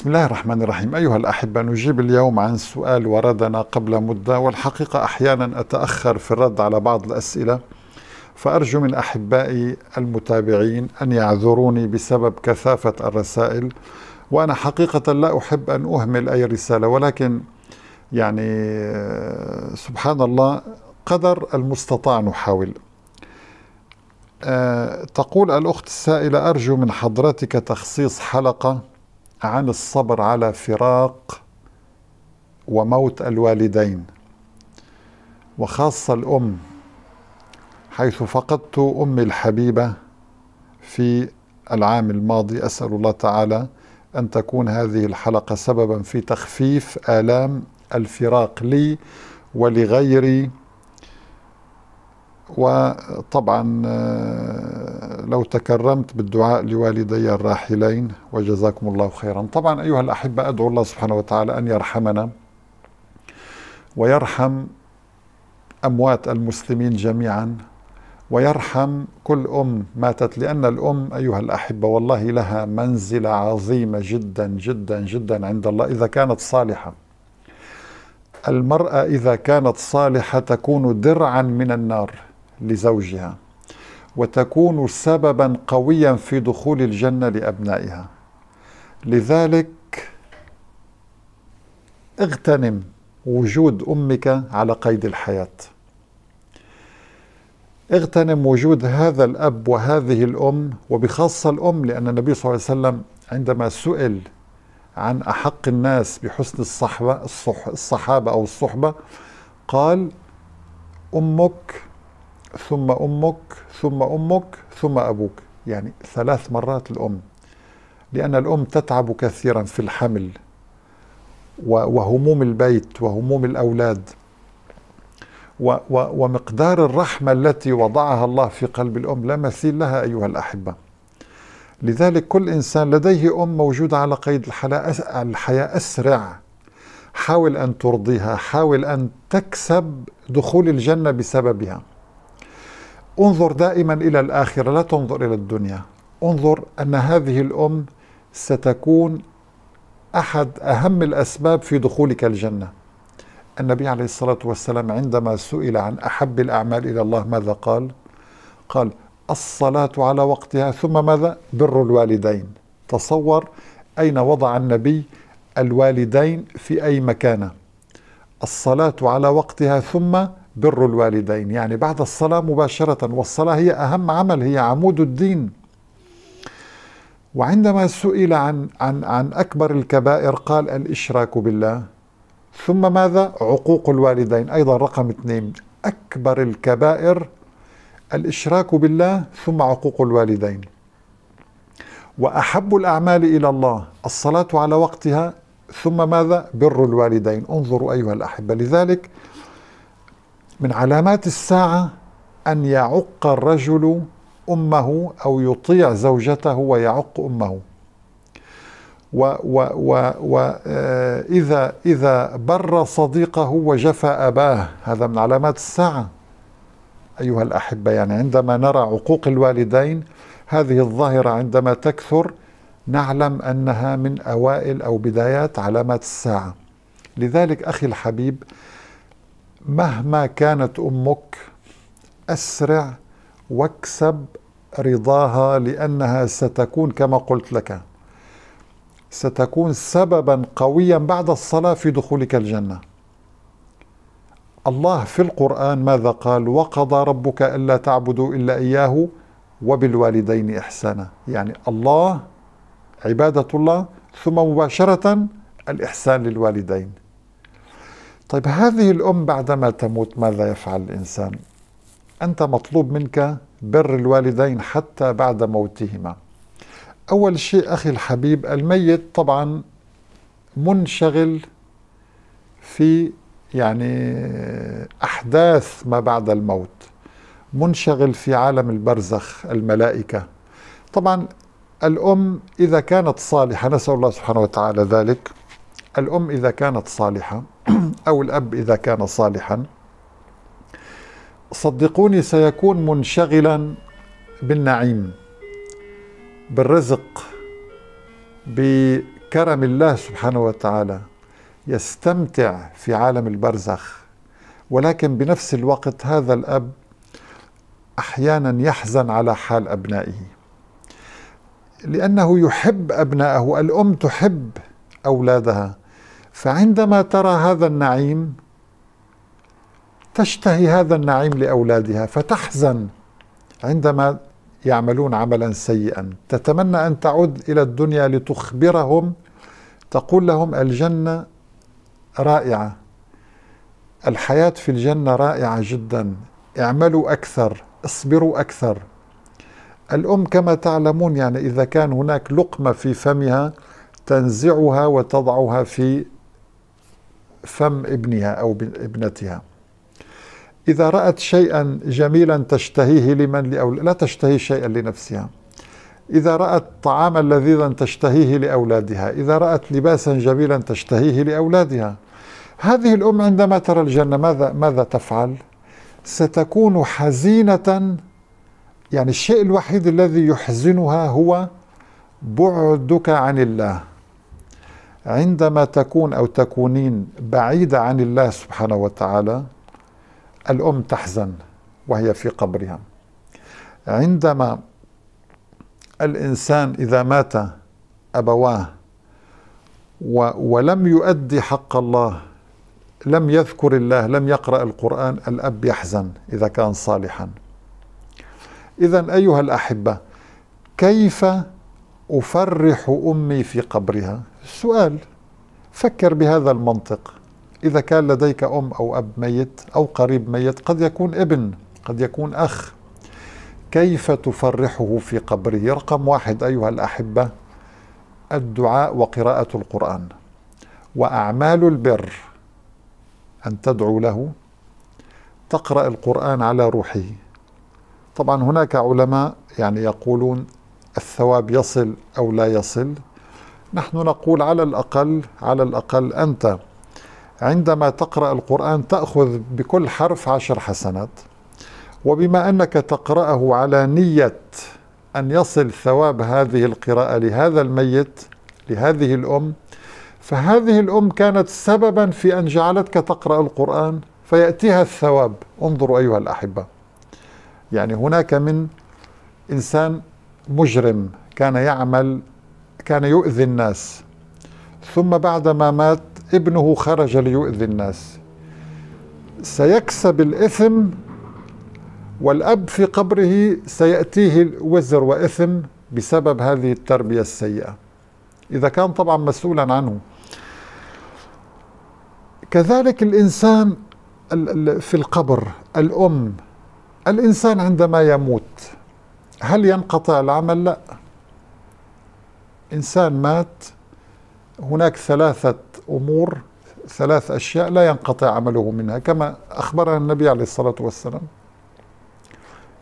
بسم الله الرحمن الرحيم أيها الأحبة نجيب اليوم عن سؤال وردنا قبل مدة والحقيقة أحيانا أتأخر في الرد على بعض الأسئلة فأرجو من أحبائي المتابعين أن يعذروني بسبب كثافة الرسائل وأنا حقيقة لا أحب أن أهمل أي رسالة ولكن يعني آه، سبحان الله قدر المستطاع نحاول آه، تقول الأخت السائلة أرجو من حضرتك تخصيص حلقة عن الصبر على فراق وموت الوالدين وخاصة الأم حيث فقدت أمي الحبيبة في العام الماضي أسأل الله تعالى أن تكون هذه الحلقة سببا في تخفيف آلام الفراق لي ولغيري وطبعا آه، لو تكرمت بالدعاء لوالدي الراحلين وجزاكم الله خيرا طبعا أيها الأحبة أدعو الله سبحانه وتعالى أن يرحمنا ويرحم أموات المسلمين جميعا ويرحم كل أم ماتت لأن الأم أيها الأحبة والله لها منزلة عظيمة جدا جدا جدا عند الله إذا كانت صالحة المرأة إذا كانت صالحة تكون درعا من النار لزوجها وتكون سببا قويا في دخول الجنه لابنائها لذلك اغتنم وجود امك على قيد الحياه اغتنم وجود هذا الاب وهذه الام وبخاصه الام لان النبي صلى الله عليه وسلم عندما سئل عن احق الناس بحسن الصحبه الصحابه او الصحبه قال امك ثم أمك ثم أمك ثم أبوك يعني ثلاث مرات الأم لأن الأم تتعب كثيرا في الحمل وهموم البيت وهموم الأولاد ومقدار الرحمة التي وضعها الله في قلب الأم لا مثيل لها أيها الأحبة لذلك كل إنسان لديه أم موجودة على قيد الحياة أسرع حاول أن ترضيها حاول أن تكسب دخول الجنة بسببها انظر دائما الى الاخره لا تنظر الى الدنيا انظر ان هذه الام ستكون احد اهم الاسباب في دخولك الجنه النبي عليه الصلاه والسلام عندما سئل عن احب الاعمال الى الله ماذا قال قال الصلاه على وقتها ثم ماذا بر الوالدين تصور اين وضع النبي الوالدين في اي مكانه الصلاه على وقتها ثم بر الوالدين يعني بعد الصلاة مباشرة والصلاة هي أهم عمل هي عمود الدين وعندما سئل عن عن عن أكبر الكبائر قال الإشراك بالله ثم ماذا عقوق الوالدين أيضا رقم اثنين أكبر الكبائر الإشراك بالله ثم عقوق الوالدين وأحب الأعمال إلى الله الصلاة على وقتها ثم ماذا بر الوالدين انظروا أيها الأحبة لذلك من علامات الساعة أن يعق الرجل أمه أو يطيع زوجته ويعق أمه و و و آه، إذا, إذا بر صديقه وجفى أباه هذا من علامات الساعة أيها الأحبة يعني عندما نرى عقوق الوالدين هذه الظاهرة عندما تكثر نعلم أنها من أوائل أو بدايات علامات الساعة لذلك أخي الحبيب مهما كانت امك اسرع واكسب رضاها لانها ستكون كما قلت لك ستكون سببا قويا بعد الصلاه في دخولك الجنه الله في القران ماذا قال وقضى ربك الا تعبدوا الا اياه وبالوالدين احسانا يعني الله عباده الله ثم مباشره الاحسان للوالدين طيب هذه الأم بعدما تموت ماذا يفعل الإنسان؟ أنت مطلوب منك بر الوالدين حتى بعد موتهما أول شيء أخي الحبيب الميت طبعا منشغل في يعني أحداث ما بعد الموت منشغل في عالم البرزخ الملائكة طبعا الأم إذا كانت صالحة نسأل الله سبحانه وتعالى ذلك الأم إذا كانت صالحة أو الأب إذا كان صالحا صدقوني سيكون منشغلا بالنعيم بالرزق بكرم الله سبحانه وتعالى يستمتع في عالم البرزخ ولكن بنفس الوقت هذا الاب احيانا يحزن على حال ابنائه لانه يحب ابنائه الام تحب اولادها فعندما ترى هذا النعيم تشتهي هذا النعيم لاولادها فتحزن عندما يعملون عملا سيئا تتمنى ان تعود الى الدنيا لتخبرهم تقول لهم الجنه رائعه الحياه في الجنه رائعه جدا اعملوا اكثر اصبروا اكثر الام كما تعلمون يعني اذا كان هناك لقمه في فمها تنزعها وتضعها في فم ابنها أو ابنتها إذا رأت شيئا جميلا تشتهيه لمن لأول... لا تشتهي شيئا لنفسها إذا رأت طعاما لذيذا تشتهيه لأولادها إذا رأت لباسا جميلا تشتهيه لأولادها هذه الأم عندما ترى الجنة ماذا, ماذا تفعل؟ ستكون حزينة يعني الشيء الوحيد الذي يحزنها هو بعدك عن الله عندما تكون أو تكونين بعيدة عن الله سبحانه وتعالى الأم تحزن وهي في قبرها عندما الإنسان إذا مات أبواه ولم يؤدي حق الله لم يذكر الله لم يقرأ القرآن الأب يحزن إذا كان صالحا إذا أيها الأحبة كيف أفرح أمي في قبرها السؤال فكر بهذا المنطق إذا كان لديك أم أو أب ميت أو قريب ميت قد يكون ابن قد يكون أخ كيف تفرحه في قبره رقم واحد أيها الأحبة الدعاء وقراءة القرآن وأعمال البر أن تدعو له تقرأ القرآن على روحه طبعا هناك علماء يعني يقولون الثواب يصل أو لا يصل نحن نقول على الأقل على الأقل أنت عندما تقرأ القرآن تأخذ بكل حرف عشر حسنات وبما أنك تقرأه على نية أن يصل ثواب هذه القراءة لهذا الميت لهذه الأم فهذه الأم كانت سببا في أن جعلتك تقرأ القرآن فيأتيها الثواب انظروا أيها الأحبة يعني هناك من إنسان مجرم كان يعمل كان يؤذي الناس ثم بعدما مات ابنه خرج ليؤذي الناس سيكسب الإثم والأب في قبره سيأتيه وزر وإثم بسبب هذه التربية السيئة إذا كان طبعا مسؤولا عنه كذلك الإنسان في القبر الأم الإنسان عندما يموت هل ينقطع العمل؟ لا إنسان مات هناك ثلاثة أمور ثلاث أشياء لا ينقطع عمله منها كما أخبرنا النبي عليه الصلاة والسلام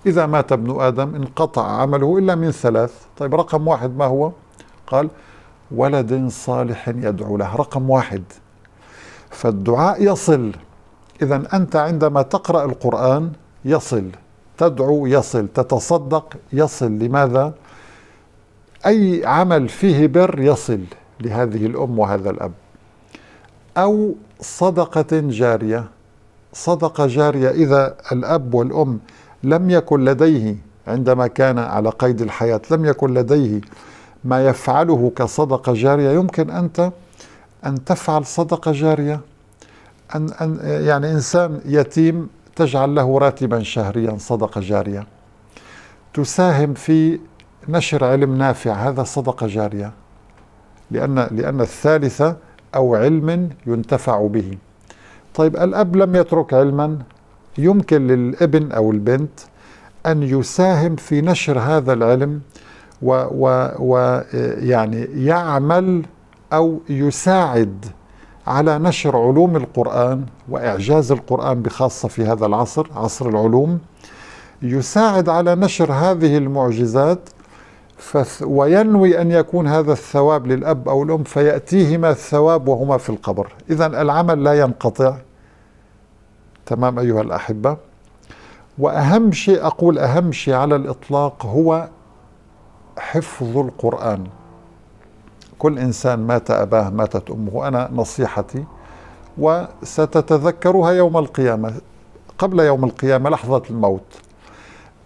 إذا مات ابن آدم انقطع عمله إلا من ثلاث طيب رقم واحد ما هو قال ولد صالح يدعو له رقم واحد فالدعاء يصل إذا أنت عندما تقرأ القرآن يصل تدعو يصل تتصدق يصل لماذا؟ أي عمل فيه بر يصل لهذه الأم وهذا الأب أو صدقة جارية صدقة جارية إذا الأب والأم لم يكن لديه عندما كان على قيد الحياة لم يكن لديه ما يفعله كصدقة جارية يمكن أنت أن تفعل صدقة جارية أن أن يعني إنسان يتيم تجعل له راتبا شهريا صدقة جارية تساهم في نشر علم نافع هذا صدقة جارية لأن لأن الثالثة أو علم ينتفع به طيب الأب لم يترك علما يمكن للابن أو البنت أن يساهم في نشر هذا العلم و, و و يعني يعمل أو يساعد على نشر علوم القرآن وإعجاز القرآن بخاصة في هذا العصر عصر العلوم يساعد على نشر هذه المعجزات وينوي أن يكون هذا الثواب للأب أو الأم فيأتيهما الثواب وهما في القبر إذا العمل لا ينقطع تمام أيها الأحبة وأهم شيء أقول أهم شيء على الإطلاق هو حفظ القرآن كل إنسان مات أباه ماتت أمه أنا نصيحتي وستتذكرها يوم القيامة قبل يوم القيامة لحظة الموت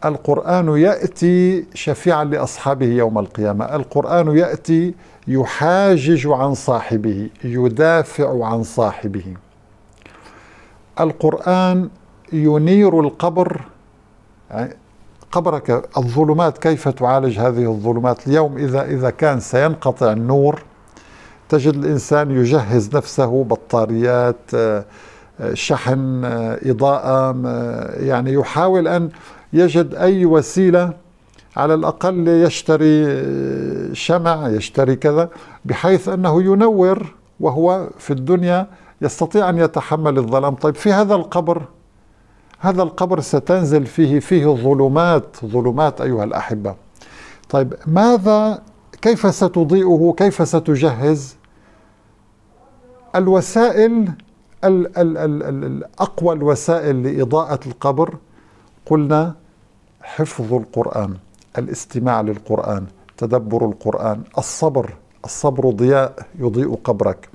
القرآن يأتي شفيعا لأصحابه يوم القيامة القرآن يأتي يحاجج عن صاحبه يدافع عن صاحبه القرآن ينير القبر قبرك الظلمات كيف تعالج هذه الظلمات اليوم إذا إذا كان سينقطع النور تجد الإنسان يجهز نفسه بطاريات شحن إضاءة يعني يحاول أن يجد أي وسيلة على الأقل يشتري شمع يشتري كذا بحيث أنه ينور وهو في الدنيا يستطيع أن يتحمل الظلام طيب في هذا القبر هذا القبر ستنزل فيه فيه ظلمات ظلمات أيها الأحبة طيب ماذا كيف ستضيئه كيف ستجهز الوسائل الـ الـ الـ الـ الأقوى الوسائل لإضاءة القبر قلنا حفظ القرآن الاستماع للقرآن تدبر القرآن الصبر الصبر ضياء يضيء قبرك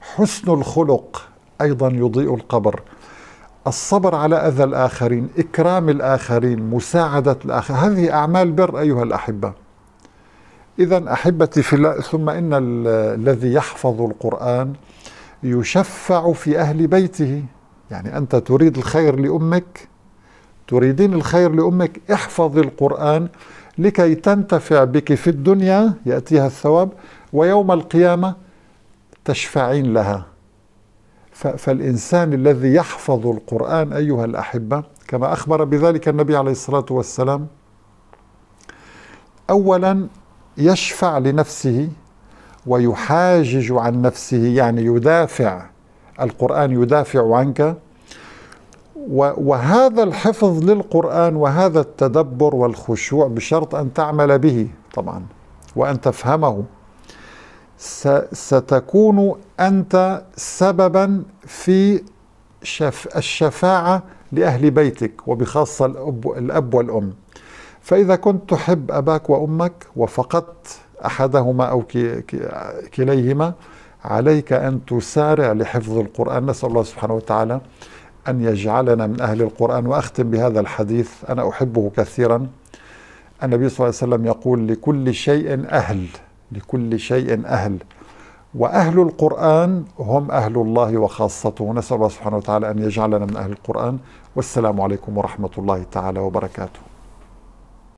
حسن الخلق أيضا يضيء القبر الصبر على أذى الآخرين إكرام الآخرين مساعدة الآخر هذه أعمال بر أيها الأحبة إذا أحبتي في الله ثم إن الذي يحفظ القرآن يشفع في أهل بيته يعني أنت تريد الخير لأمك تريدين الخير لأمك احفظ القرآن لكي تنتفع بك في الدنيا يأتيها الثواب ويوم القيامة تشفعين لها فالإنسان الذي يحفظ القرآن أيها الأحبة كما أخبر بذلك النبي عليه الصلاة والسلام أولا يشفع لنفسه ويحاجج عن نفسه يعني يدافع القرآن يدافع عنك وهذا الحفظ للقرآن وهذا التدبر والخشوع بشرط أن تعمل به طبعا وأن تفهمه ستكون أنت سببا في الشفاعة لأهل بيتك وبخاصة الأب والأم فإذا كنت تحب أباك وأمك وفقدت أحدهما أو كليهما عليك أن تسارع لحفظ القرآن نسأل الله سبحانه وتعالى أن يجعلنا من أهل القرآن وأختم بهذا الحديث أنا أحبه كثيرا النبي صلى الله عليه وسلم يقول لكل شيء أهل لكل شيء أهل وأهل القرآن هم أهل الله وخاصته نسأل الله سبحانه وتعالى أن يجعلنا من أهل القرآن والسلام عليكم ورحمة الله تعالى وبركاته